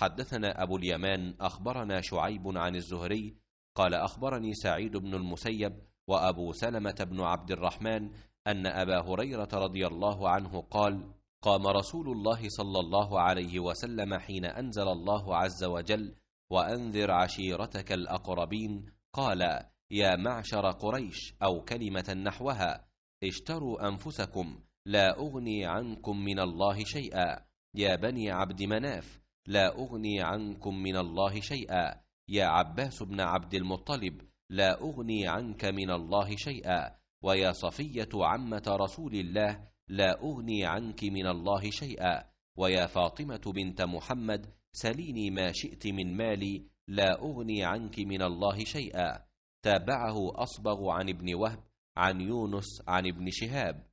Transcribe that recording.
حدثنا أبو اليمان أخبرنا شعيب عن الزهري قال أخبرني سعيد بن المسيب وأبو سلمة بن عبد الرحمن أن أبا هريرة رضي الله عنه قال قام رسول الله صلى الله عليه وسلم حين أنزل الله عز وجل وأنذر عشيرتك الأقربين قال يا معشر قريش أو كلمة نحوها اشتروا أنفسكم لا أغني عنكم من الله شيئا يا بني عبد مناف لا أغني عنكم من الله شيئا يا عباس بن عبد المطلب لا أغني عنك من الله شيئا ويا صفية عمة رسول الله لا أغني عنك من الله شيئا ويا فاطمة بنت محمد سليني ما شئت من مالي لا أغني عنك من الله شيئا تابعه أصبغ عن ابن وهب عن يونس عن ابن شهاب